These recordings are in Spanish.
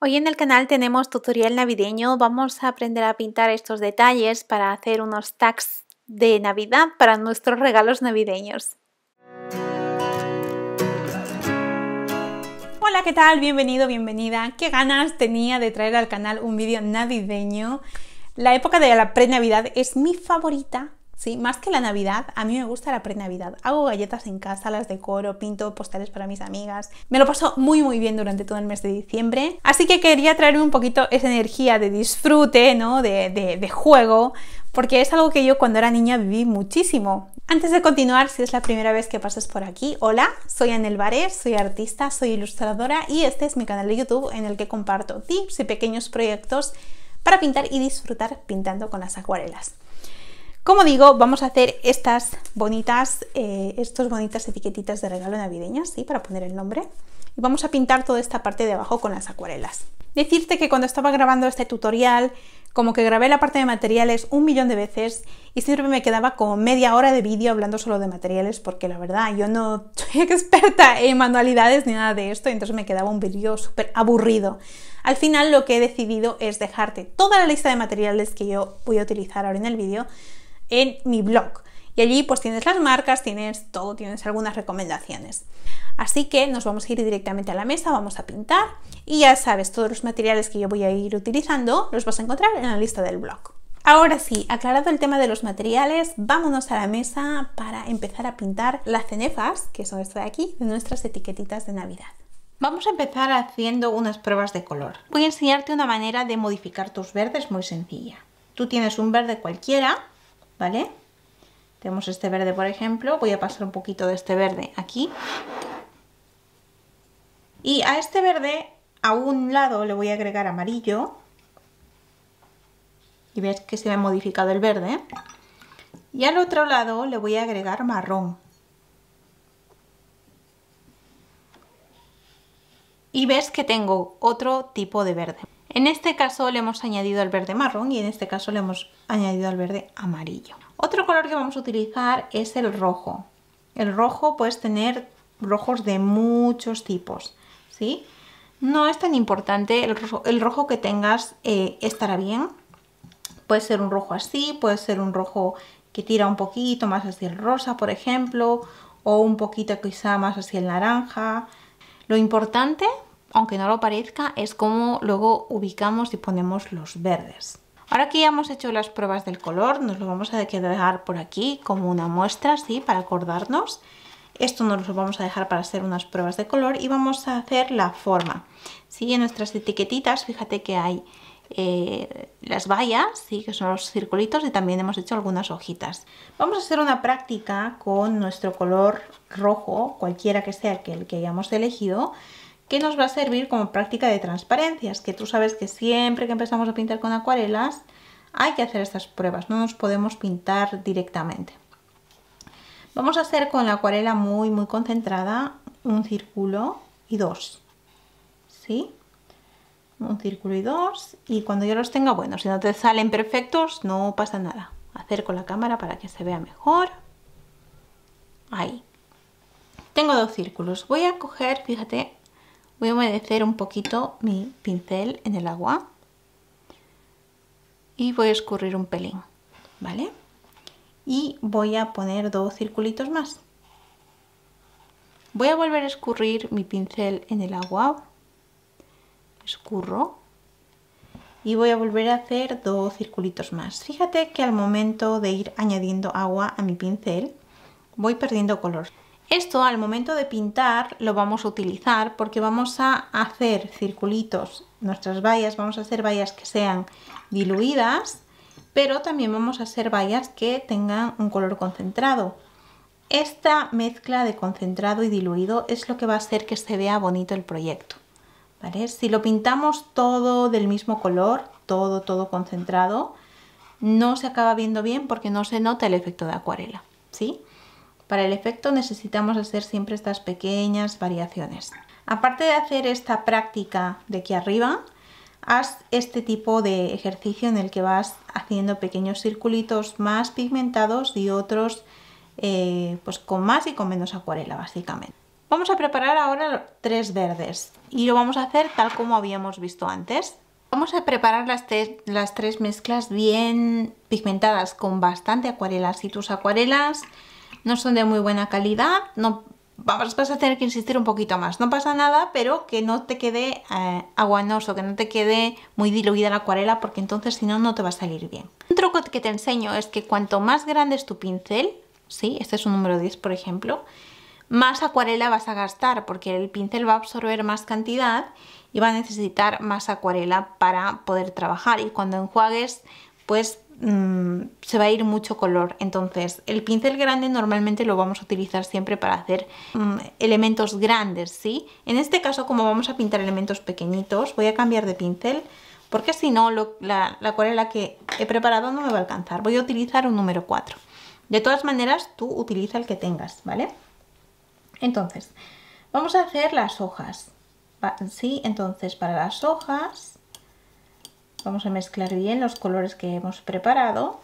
Hoy en el canal tenemos tutorial navideño, vamos a aprender a pintar estos detalles para hacer unos tags de Navidad para nuestros regalos navideños. Hola, ¿qué tal? Bienvenido, bienvenida. Qué ganas tenía de traer al canal un vídeo navideño. La época de la pre-Navidad es mi favorita ¿sí? Más que la Navidad, a mí me gusta la pre-Navidad. Hago galletas en casa, las decoro, pinto postales para mis amigas. Me lo paso muy muy bien durante todo el mes de diciembre. Así que quería traerme un poquito esa energía de disfrute, ¿no? De, de, juego, porque es algo que yo cuando era niña viví muchísimo. Antes de continuar, si es la primera vez que pasas por aquí, hola, soy Anel Vares, soy artista, soy ilustradora y este es mi canal de YouTube en el que comparto tips y pequeños proyectos para pintar y disfrutar pintando con las acuarelas. Como digo, vamos a hacer estas bonitas, eh, estas bonitas etiquetitas de regalo navideñas, ¿sí? Para poner el nombre. Y vamos a pintar toda esta parte de abajo con las acuarelas. Decirte que cuando estaba grabando este tutorial, como que grabé la parte de materiales un millón de veces y siempre me quedaba como media hora de vídeo hablando solo de materiales porque la verdad yo no soy experta en manualidades ni nada de esto, entonces me quedaba un vídeo súper aburrido. Al final lo que he decidido es dejarte toda la lista de materiales que yo voy a utilizar ahora en el vídeo en mi blog. Y allí pues tienes las marcas, tienes todo, tienes algunas recomendaciones. Así que nos vamos a ir directamente a la mesa, vamos a pintar y ya sabes, todos los materiales que yo voy a ir utilizando los vas a encontrar en la lista del blog. Ahora sí, aclarado el tema de los materiales, vámonos a la mesa para empezar a pintar las cenefas, que son estas de aquí, de nuestras etiquetitas de Navidad. Vamos a empezar haciendo unas pruebas de color. Voy a enseñarte una manera de modificar tus verdes muy sencilla. Tú tienes un verde cualquiera ¿vale? Tenemos este verde, por ejemplo, voy a pasar un poquito de este verde aquí. Y a este verde, a un lado le voy a agregar amarillo. Y ves que se me ha modificado el verde. Y al otro lado le voy a agregar marrón. Y ves que tengo otro tipo de verde. En este caso le hemos añadido el verde marrón y en este caso le hemos añadido al verde amarillo. Otro color que vamos a utilizar es el rojo. El rojo puedes tener rojos de muchos tipos, ¿sí? No es tan importante el rojo, que tengas eh, estará bien. Puede ser un rojo así, puede ser un rojo que tira un poquito más hacia el rosa, por ejemplo, o un poquito quizá más hacia el naranja. Lo importante aunque no lo parezca, es como luego ubicamos y ponemos los verdes. Ahora que ya hemos hecho las pruebas del color, nos lo vamos a dejar por aquí como una muestra, ¿sí? Para acordarnos. Esto nos lo vamos a dejar para hacer unas pruebas de color y vamos a hacer la forma. Sigue En nuestras etiquetitas, fíjate que hay eh, las vallas, ¿sí? que son los circulitos y también hemos hecho algunas hojitas. Vamos a hacer una práctica con nuestro color rojo, cualquiera que sea el que hayamos elegido, que nos va a servir como práctica de transparencias, que tú sabes que siempre que empezamos a pintar con acuarelas hay que hacer estas pruebas, no nos podemos pintar directamente. Vamos a hacer con la acuarela muy muy concentrada un círculo y dos, ¿sí? Un círculo y dos y cuando yo los tenga, bueno, si no te salen perfectos no pasa nada. Hacer con la cámara para que se vea mejor. Ahí. Tengo dos círculos. Voy a coger, fíjate, Voy a humedecer un poquito mi pincel en el agua y voy a escurrir un pelín, ¿vale? Y voy a poner dos circulitos más. Voy a volver a escurrir mi pincel en el agua, escurro y voy a volver a hacer dos circulitos más. Fíjate que al momento de ir añadiendo agua a mi pincel voy perdiendo color. Esto al momento de pintar lo vamos a utilizar porque vamos a hacer circulitos, nuestras vallas, vamos a hacer vallas que sean diluidas, pero también vamos a hacer vallas que tengan un color concentrado. Esta mezcla de concentrado y diluido es lo que va a hacer que se vea bonito el proyecto. Si lo pintamos todo del mismo color, todo, todo concentrado, no se acaba viendo bien porque no se nota el efecto de acuarela. ¿sí? Para el efecto necesitamos hacer siempre estas pequeñas variaciones. Aparte de hacer esta práctica de aquí arriba, haz este tipo de ejercicio en el que vas haciendo pequeños circulitos más pigmentados y otros eh, pues con más y con menos acuarela básicamente. Vamos a preparar ahora tres verdes y lo vamos a hacer tal como habíamos visto antes. Vamos a preparar las, las tres mezclas bien pigmentadas con bastante acuarela. Si tus acuarelas no son de muy buena calidad, no vas a tener que insistir un poquito más. No pasa nada, pero que no te quede eh, aguanoso, que no te quede muy diluida la acuarela, porque entonces si no, no te va a salir bien. Un truco que te enseño es que cuanto más grande es tu pincel, ¿sí? este es un número 10 por ejemplo, más acuarela vas a gastar, porque el pincel va a absorber más cantidad y va a necesitar más acuarela para poder trabajar. Y cuando enjuagues, pues Mm, se va a ir mucho color. Entonces el pincel grande normalmente lo vamos a utilizar siempre para hacer mm, elementos grandes, ¿sí? En este caso como vamos a pintar elementos pequeñitos voy a cambiar de pincel porque si no la, la acuarela que he preparado no me va a alcanzar. Voy a utilizar un número 4. De todas maneras tú utiliza el que tengas, ¿vale? Entonces, vamos a hacer las hojas, ¿sí? Entonces para las hojas Vamos a mezclar bien los colores que hemos preparado.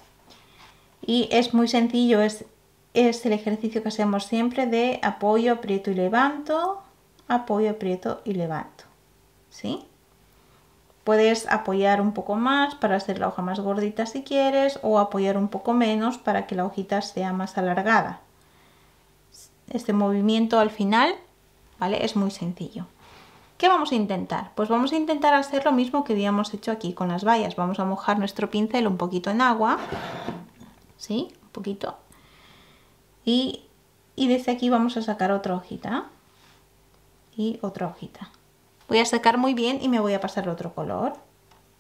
Y es muy sencillo, es, es el ejercicio que hacemos siempre de apoyo, aprieto y levanto, apoyo, aprieto y levanto. ¿Sí? Puedes apoyar un poco más para hacer la hoja más gordita si quieres o apoyar un poco menos para que la hojita sea más alargada. Este movimiento al final ¿vale? es muy sencillo. ¿Qué vamos a intentar? Pues vamos a intentar hacer lo mismo que habíamos hecho aquí con las vallas. Vamos a mojar nuestro pincel un poquito en agua, ¿sí? Un poquito. Y, desde aquí vamos a sacar otra hojita y otra hojita. Voy a sacar muy bien y me voy a pasar otro color.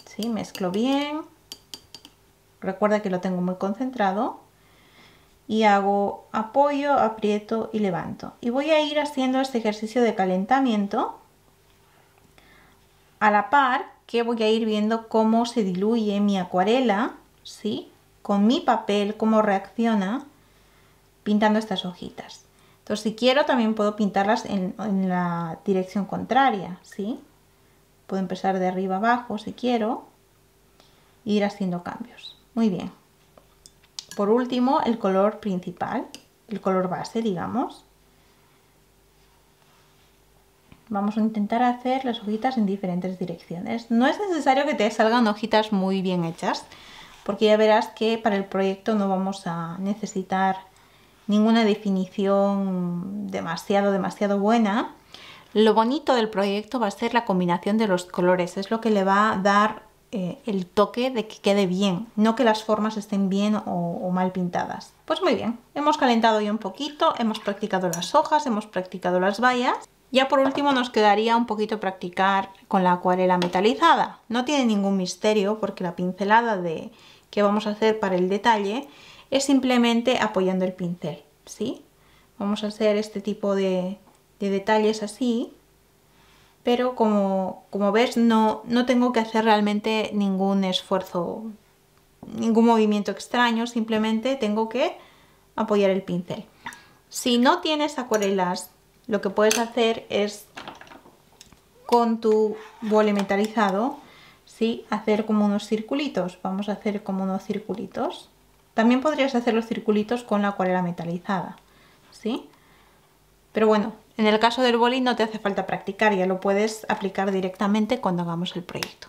Si Mezclo bien. Recuerda que lo tengo muy concentrado. Y hago apoyo, aprieto y levanto. Y voy a ir haciendo este ejercicio de calentamiento a la par que voy a ir viendo cómo se diluye mi acuarela, ¿sí? Con mi papel, cómo reacciona pintando estas hojitas. Entonces, si quiero, también puedo pintarlas en, la dirección contraria, ¿sí? Puedo empezar de arriba abajo si quiero e ir haciendo cambios. Muy bien. Por último, el color principal, el color base, digamos. Vamos a intentar hacer las hojitas en diferentes direcciones. No es necesario que te salgan hojitas muy bien hechas, porque ya verás que para el proyecto no vamos a necesitar ninguna definición demasiado, demasiado buena. Lo bonito del proyecto va a ser la combinación de los colores, es lo que le va a dar eh, el toque de que quede bien, no que las formas estén bien o, o mal pintadas. Pues muy bien, hemos calentado ya un poquito, hemos practicado las hojas, hemos practicado las vallas ya por último nos quedaría un poquito practicar con la acuarela metalizada. No tiene ningún misterio porque la pincelada de, que vamos a hacer para el detalle es simplemente apoyando el pincel, ¿sí? Vamos a hacer este tipo de, detalles así, pero como, como ves no, no tengo que hacer realmente ningún esfuerzo, ningún movimiento extraño, simplemente tengo que apoyar el pincel. Si no tienes acuarelas lo que puedes hacer es con tu boli metalizado ¿sí? hacer como unos circulitos vamos a hacer como unos circulitos también podrías hacer los circulitos con la acuarela metalizada ¿sí? pero bueno en el caso del boli no te hace falta practicar ya lo puedes aplicar directamente cuando hagamos el proyecto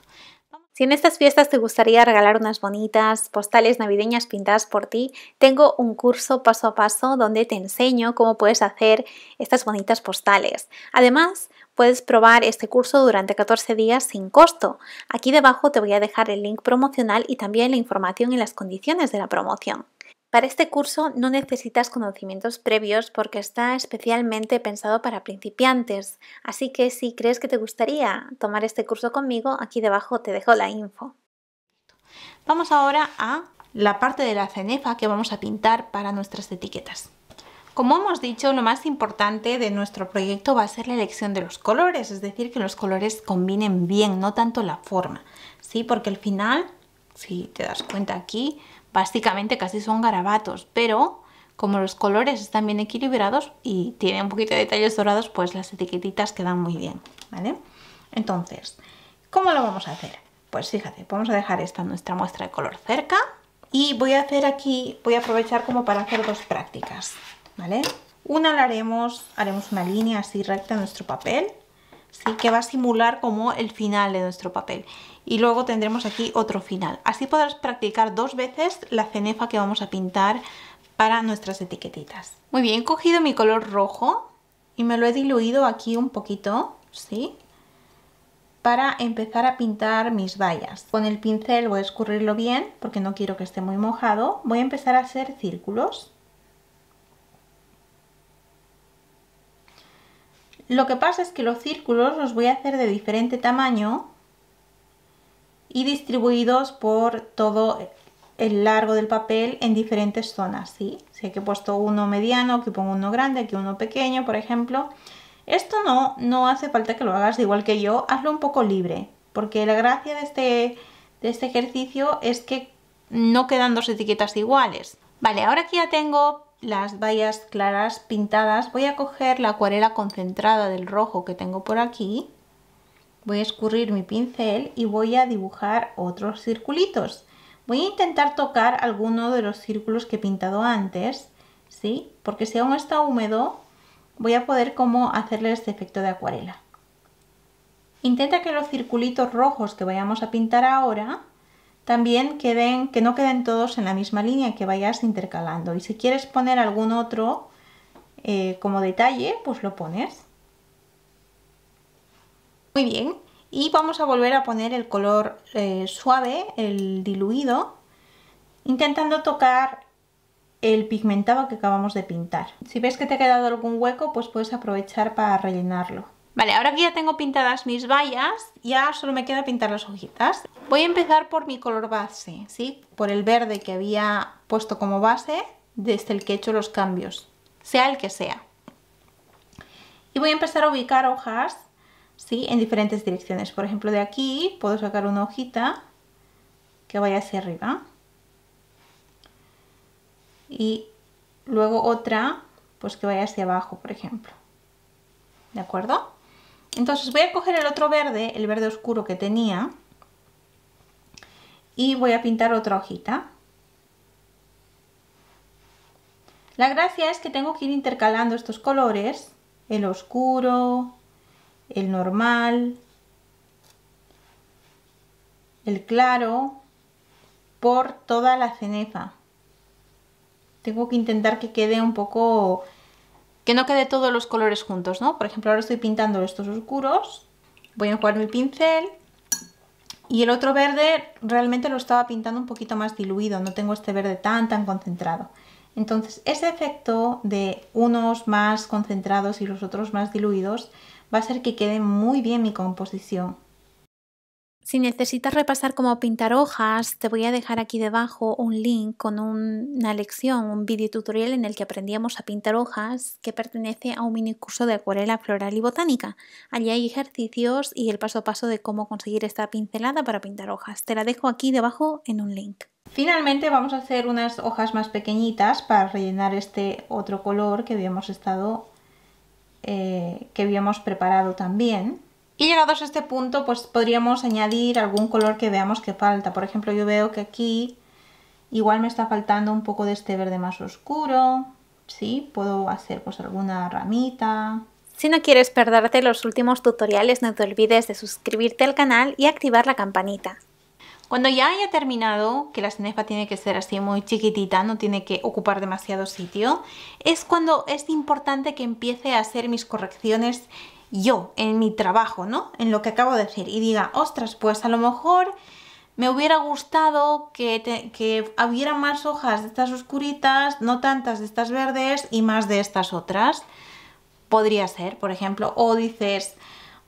si en estas fiestas te gustaría regalar unas bonitas postales navideñas pintadas por ti, tengo un curso paso a paso donde te enseño cómo puedes hacer estas bonitas postales. Además, puedes probar este curso durante 14 días sin costo. Aquí debajo te voy a dejar el link promocional y también la información y las condiciones de la promoción. Para este curso no necesitas conocimientos previos porque está especialmente pensado para principiantes, así que si crees que te gustaría tomar este curso conmigo, aquí debajo te dejo la info. Vamos ahora a la parte de la cenefa que vamos a pintar para nuestras etiquetas. Como hemos dicho, lo más importante de nuestro proyecto va a ser la elección de los colores, es decir, que los colores combinen bien, no tanto la forma, ¿sí? Porque al final, si te das cuenta aquí, básicamente casi son garabatos, pero como los colores están bien equilibrados y tienen un poquito de detalles dorados, pues las etiquetitas quedan muy bien, ¿vale? Entonces, ¿cómo lo vamos a hacer? Pues fíjate, vamos a dejar esta nuestra muestra de color cerca y voy a hacer aquí, voy a aprovechar como para hacer dos prácticas, ¿vale? Una la haremos, haremos una línea así recta en nuestro papel, ¿sí? que va a simular como el final de nuestro papel y luego tendremos aquí otro final. Así podrás practicar dos veces la cenefa que vamos a pintar para nuestras etiquetitas. Muy bien, he cogido mi color rojo y me lo he diluido aquí un poquito, ¿sí? Para empezar a pintar mis vallas. Con el pincel voy a escurrirlo bien porque no quiero que esté muy mojado. Voy a empezar a hacer círculos. Lo que pasa es que los círculos los voy a hacer de diferente tamaño y distribuidos por todo el largo del papel en diferentes zonas, ¿sí? Si aquí he puesto uno mediano, aquí pongo uno grande, aquí uno pequeño, por ejemplo. Esto no, no hace falta que lo hagas igual que yo, hazlo un poco libre, porque la gracia de este, de este ejercicio es que no quedan dos etiquetas iguales. Vale, ahora que ya tengo las vallas claras pintadas, voy a coger la acuarela concentrada del rojo que tengo por aquí Voy a escurrir mi pincel y voy a dibujar otros circulitos. Voy a intentar tocar alguno de los círculos que he pintado antes, ¿sí? Porque si aún está húmedo, voy a poder como hacerle este efecto de acuarela. Intenta que los circulitos rojos que vayamos a pintar ahora también queden, que no queden todos en la misma línea, que vayas intercalando. Y si quieres poner algún otro eh, como detalle, pues lo pones muy bien. Y vamos a volver a poner el color eh, suave, el diluido, intentando tocar el pigmentado que acabamos de pintar. Si ves que te ha quedado algún hueco, pues puedes aprovechar para rellenarlo. Vale, ahora que ya tengo pintadas mis vallas, ya solo me queda pintar las hojitas. Voy a empezar por mi color base, ¿sí? Por el verde que había puesto como base desde el que he hecho los cambios, sea el que sea. Y voy a empezar a ubicar hojas en diferentes direcciones. Por ejemplo, de aquí puedo sacar una hojita que vaya hacia arriba. Y luego otra, pues que vaya hacia abajo, por ejemplo. ¿De acuerdo? Entonces voy a coger el otro verde, el verde oscuro que tenía, y voy a pintar otra hojita. La gracia es que tengo que ir intercalando estos colores, el oscuro, el normal, el claro, por toda la cenefa. Tengo que intentar que quede un poco... Que no quede todos los colores juntos, ¿no? Por ejemplo, ahora estoy pintando estos oscuros. Voy a jugar mi pincel. Y el otro verde realmente lo estaba pintando un poquito más diluido. No tengo este verde tan, tan concentrado. Entonces, ese efecto de unos más concentrados y los otros más diluidos va a ser que quede muy bien mi composición. Si necesitas repasar cómo pintar hojas, te voy a dejar aquí debajo un link con una lección, un video tutorial en el que aprendíamos a pintar hojas que pertenece a un mini curso de acuarela floral y botánica. Allí hay ejercicios y el paso a paso de cómo conseguir esta pincelada para pintar hojas. Te la dejo aquí debajo en un link. Finalmente vamos a hacer unas hojas más pequeñitas para rellenar este otro color que habíamos estado eh, que habíamos preparado también. Y llegados a este punto, pues podríamos añadir algún color que veamos que falta. Por ejemplo, yo veo que aquí igual me está faltando un poco de este verde más oscuro. ¿Sí? Puedo hacer pues alguna ramita. Si no quieres perderte los últimos tutoriales, no te olvides de suscribirte al canal y activar la campanita. Cuando ya haya terminado, que la cenefa tiene que ser así muy chiquitita, no tiene que ocupar demasiado sitio, es cuando es importante que empiece a hacer mis correcciones yo, en mi trabajo, ¿no? En lo que acabo de decir y diga, ostras, pues a lo mejor me hubiera gustado que, que, hubiera más hojas de estas oscuritas, no tantas de estas verdes y más de estas otras. Podría ser, por ejemplo. O dices,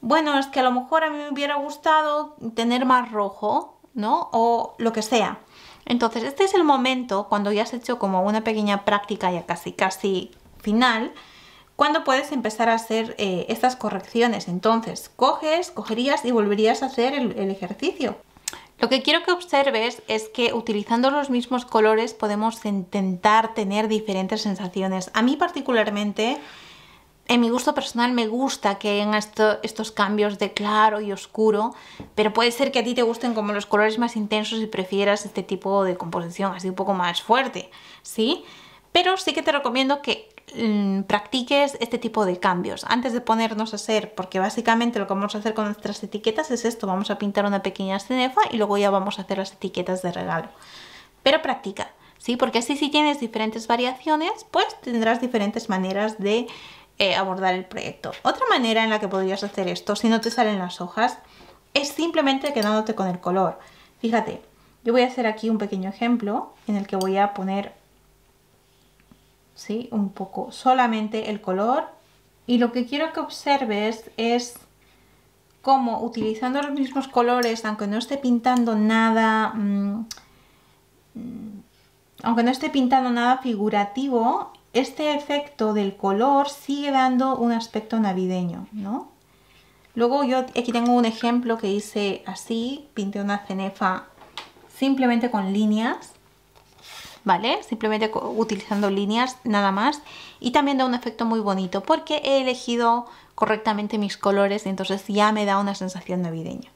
bueno, es que a lo mejor a mí me hubiera gustado tener más rojo. ¿no? O lo que sea. Entonces, este es el momento cuando ya has hecho como una pequeña práctica ya casi, casi final, cuando puedes empezar a hacer eh, estas correcciones. Entonces, coges, cogerías y volverías a hacer el, el ejercicio. Lo que quiero que observes es que utilizando los mismos colores podemos intentar tener diferentes sensaciones. A mí particularmente en mi gusto personal me gusta que en estos cambios de claro y oscuro, pero puede ser que a ti te gusten como los colores más intensos y prefieras este tipo de composición, así un poco más fuerte, ¿sí? Pero sí que te recomiendo que mm, practiques este tipo de cambios antes de ponernos a hacer, porque básicamente lo que vamos a hacer con nuestras etiquetas es esto, vamos a pintar una pequeña cenefa y luego ya vamos a hacer las etiquetas de regalo. Pero practica, ¿sí? Porque así si tienes diferentes variaciones, pues tendrás diferentes maneras de eh, abordar el proyecto. Otra manera en la que podrías hacer esto, si no te salen las hojas, es simplemente quedándote con el color. Fíjate, yo voy a hacer aquí un pequeño ejemplo en el que voy a poner ¿sí? un poco solamente el color y lo que quiero que observes es cómo utilizando los mismos colores, aunque no esté pintando nada... Mm, mm, aunque no esté pintando nada figurativo, este efecto del color sigue dando un aspecto navideño, ¿no? Luego yo aquí tengo un ejemplo que hice así, pinté una cenefa simplemente con líneas, ¿vale? Simplemente utilizando líneas nada más y también da un efecto muy bonito porque he elegido correctamente mis colores y entonces ya me da una sensación navideña.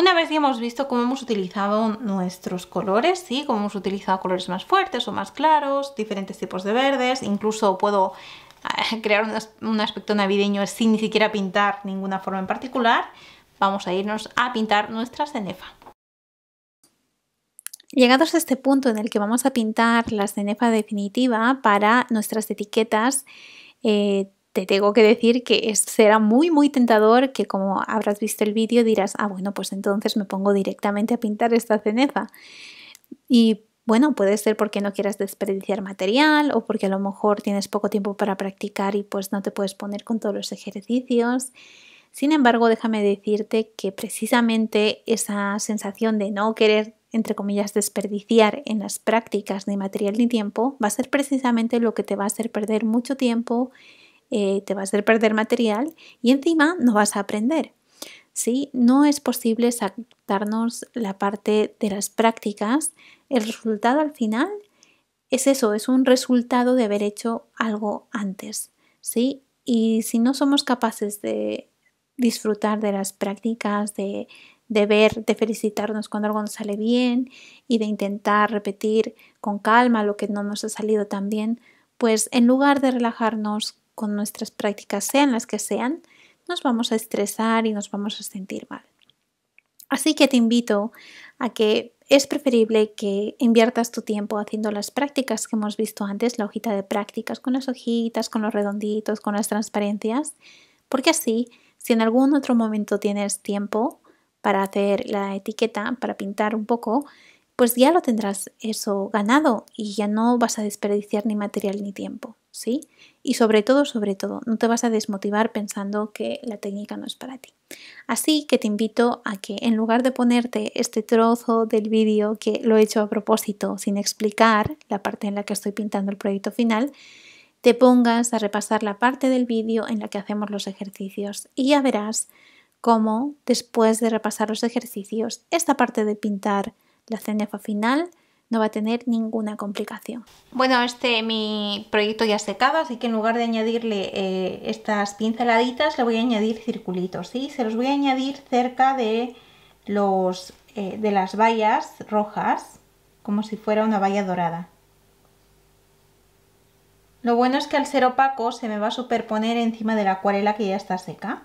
Una vez ya hemos visto cómo hemos utilizado nuestros colores, ¿sí? cómo hemos utilizado colores más fuertes o más claros, diferentes tipos de verdes, incluso puedo eh, crear un aspecto navideño sin ni siquiera pintar ninguna forma en particular, vamos a irnos a pintar nuestra cenefa. Llegados a este punto en el que vamos a pintar la cenefa definitiva para nuestras etiquetas, eh, te tengo que decir que será muy muy tentador que como habrás visto el vídeo dirás, ah bueno, pues entonces me pongo directamente a pintar esta ceneza. Y bueno, puede ser porque no quieras desperdiciar material o porque a lo mejor tienes poco tiempo para practicar y pues no te puedes poner con todos los ejercicios. Sin embargo, déjame decirte que precisamente esa sensación de no querer entre comillas, desperdiciar en las prácticas ni material ni tiempo, va a ser precisamente lo que te va a hacer perder mucho tiempo eh, te vas a perder material y encima no vas a aprender. ¿sí? No es posible saltarnos la parte de las prácticas. El resultado al final es eso, es un resultado de haber hecho algo antes. ¿sí? Y si no somos capaces de disfrutar de las prácticas, de, de ver, de felicitarnos cuando algo nos sale bien y de intentar repetir con calma lo que no nos ha salido tan bien, pues en lugar de relajarnos con nuestras prácticas, sean las que sean, nos vamos a estresar y nos vamos a sentir mal. Así que te invito a que es preferible que inviertas tu tiempo haciendo las prácticas que hemos visto antes, la hojita de prácticas con las hojitas, con los redonditos, con las transparencias, porque así, si en algún otro momento tienes tiempo para hacer la etiqueta, para pintar un poco, pues ya lo tendrás eso ganado y ya no vas a desperdiciar ni material ni tiempo. Y sobre todo, sobre todo, no te vas a desmotivar pensando que la técnica no es para ti. Así que te invito a que en lugar de ponerte este trozo del vídeo que lo he hecho a propósito sin explicar la parte en la que estoy pintando el proyecto final, te pongas a repasar la parte del vídeo en la que hacemos los ejercicios y ya verás cómo después de repasar los ejercicios, esta parte de pintar la cenefa final no va a tener ninguna complicación. Bueno, este mi proyecto ya se acaba, así que en lugar de añadirle eh, estas pinceladitas, le voy a añadir circulitos, ¿sí? Se los voy a añadir cerca de, los, eh, de las vallas rojas, como si fuera una valla dorada. Lo bueno es que al ser opaco se me va a superponer encima de la acuarela que ya está seca.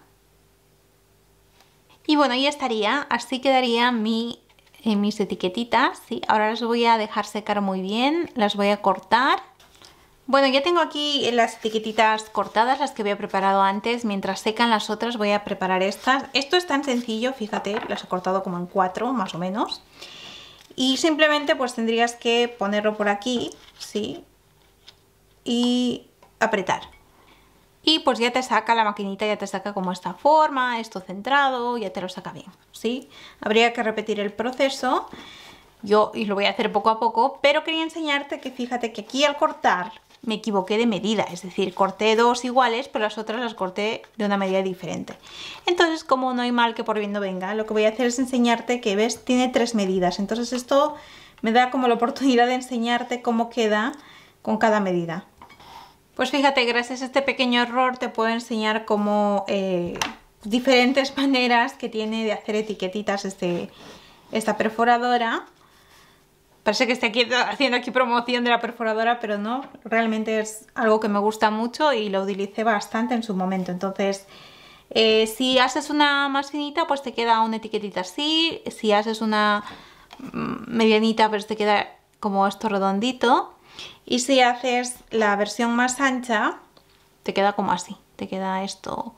Y bueno, ya estaría, así quedaría mi mis etiquetitas. ¿sí? Ahora las voy a dejar secar muy bien, las voy a cortar. Bueno, ya tengo aquí las etiquetitas cortadas, las que había preparado antes. Mientras secan las otras voy a preparar estas. Esto es tan sencillo, fíjate, las he cortado como en cuatro, más o menos. Y simplemente pues tendrías que ponerlo por aquí, ¿sí? Y apretar y pues ya te saca la maquinita, ya te saca como esta forma, esto centrado, ya te lo saca bien, ¿sí? Habría que repetir el proceso, yo y lo voy a hacer poco a poco, pero quería enseñarte que fíjate que aquí al cortar me equivoqué de medida, es decir, corté dos iguales, pero las otras las corté de una medida diferente. Entonces, como no hay mal que por bien no venga, lo que voy a hacer es enseñarte que, ves, tiene tres medidas. Entonces esto me da como la oportunidad de enseñarte cómo queda con cada medida. Pues fíjate, gracias a este pequeño error te puedo enseñar cómo eh, diferentes maneras que tiene de hacer etiquetitas este, esta perforadora. Parece que estoy aquí, haciendo aquí promoción de la perforadora, pero no, realmente es algo que me gusta mucho y lo utilicé bastante en su momento. Entonces, eh, si haces una más finita, pues te queda una etiquetita así. Si haces una mm, medianita, pues te queda como esto redondito. Y si haces la versión más ancha, te queda como así, te queda esto,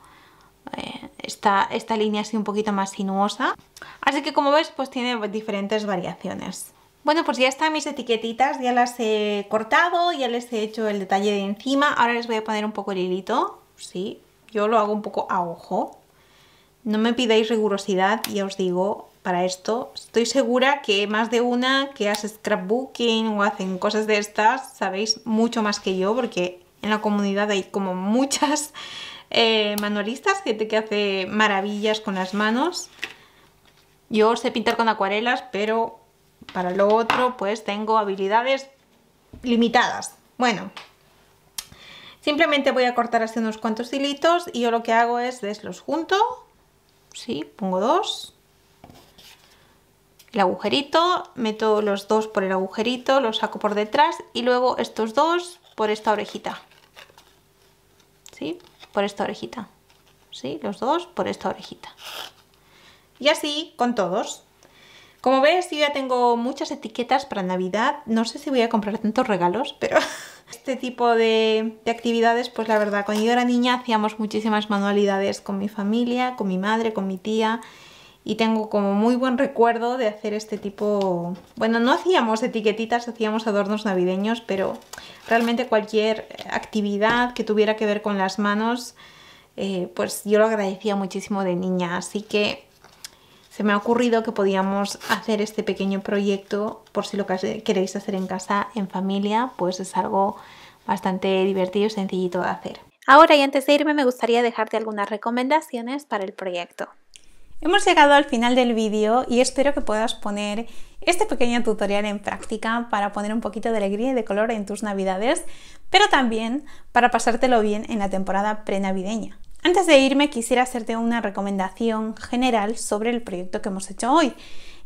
eh, esta, esta línea así un poquito más sinuosa. Así que como ves, pues tiene diferentes variaciones. Bueno, pues ya están mis etiquetitas, ya las he cortado, ya les he hecho el detalle de encima. Ahora les voy a poner un poco el hilito, sí, yo lo hago un poco a ojo. No me pidáis rigurosidad, ya os digo, para esto. Estoy segura que más de una que hace scrapbooking o hacen cosas de estas sabéis mucho más que yo porque en la comunidad hay como muchas eh, manualistas, gente que hace maravillas con las manos. Yo sé pintar con acuarelas, pero para lo otro pues tengo habilidades limitadas. Bueno, simplemente voy a cortar así unos cuantos hilitos y yo lo que hago es los junto. Sí, pongo dos el agujerito, meto los dos por el agujerito, los saco por detrás y luego estos dos por esta orejita. ¿Sí? Por esta orejita. ¿Sí? Los dos por esta orejita. Y así con todos. Como ves, yo ya tengo muchas etiquetas para Navidad. No sé si voy a comprar tantos regalos, pero este tipo de, de, actividades, pues la verdad, cuando yo era niña hacíamos muchísimas manualidades con mi familia, con mi madre, con mi tía y tengo como muy buen recuerdo de hacer este tipo... Bueno, no hacíamos etiquetitas, hacíamos adornos navideños, pero realmente cualquier actividad que tuviera que ver con las manos, eh, pues yo lo agradecía muchísimo de niña, así que se me ha ocurrido que podíamos hacer este pequeño proyecto por si lo queréis hacer en casa, en familia, pues es algo bastante divertido y sencillito de hacer. Ahora y antes de irme me gustaría dejarte algunas recomendaciones para el proyecto. Hemos llegado al final del vídeo y espero que puedas poner este pequeño tutorial en práctica para poner un poquito de alegría y de color en tus navidades, pero también para pasártelo bien en la temporada prenavideña. Antes de irme quisiera hacerte una recomendación general sobre el proyecto que hemos hecho hoy,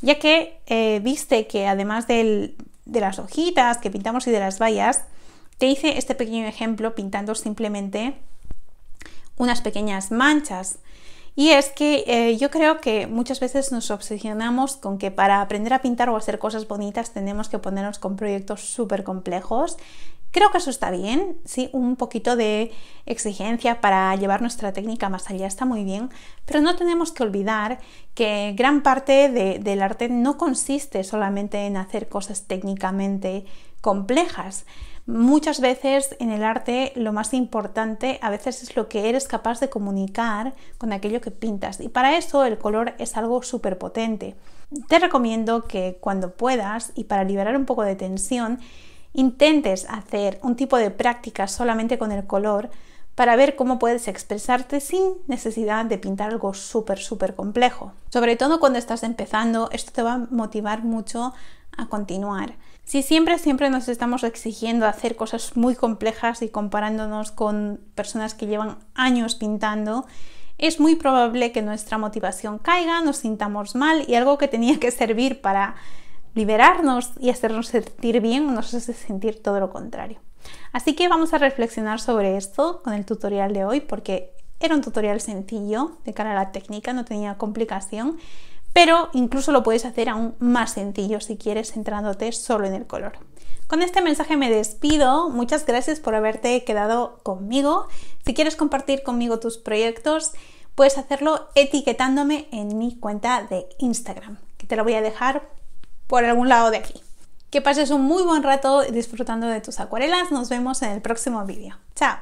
ya que eh, viste que además de las hojitas que pintamos y de las vallas, te hice este pequeño ejemplo pintando simplemente unas pequeñas manchas y es que eh, yo creo que muchas veces nos obsesionamos con que para aprender a pintar o hacer cosas bonitas tenemos que ponernos con proyectos súper complejos. Creo que eso está bien, sí, un poquito de exigencia para llevar nuestra técnica más allá está muy bien, pero no tenemos que olvidar que gran parte del arte no consiste solamente en hacer cosas técnicamente complejas, Muchas veces en el arte lo más importante a veces es lo que eres capaz de comunicar con aquello que pintas y para eso el color es algo súper potente. Te recomiendo que cuando puedas y para liberar un poco de tensión intentes hacer un tipo de práctica solamente con el color para ver cómo puedes expresarte sin necesidad de pintar algo súper, súper complejo. Sobre todo cuando estás empezando, esto te va a motivar mucho a continuar. Si siempre, siempre nos estamos exigiendo hacer cosas muy complejas y comparándonos con personas que llevan años pintando, es muy probable que nuestra motivación caiga, nos sintamos mal y algo que tenía que servir para liberarnos y hacernos sentir bien nos hace sentir todo lo contrario. Así que vamos a reflexionar sobre esto con el tutorial de hoy porque era un tutorial sencillo de cara a la técnica, no tenía complicación, pero incluso lo puedes hacer aún más sencillo si quieres centrándote solo en el color. Con este mensaje me despido, muchas gracias por haberte quedado conmigo. Si quieres compartir conmigo tus proyectos, puedes hacerlo etiquetándome en mi cuenta de Instagram, que te lo voy a dejar por algún lado de aquí. Que pases un muy buen rato disfrutando de tus acuarelas, nos vemos en el próximo vídeo. ¡Chao!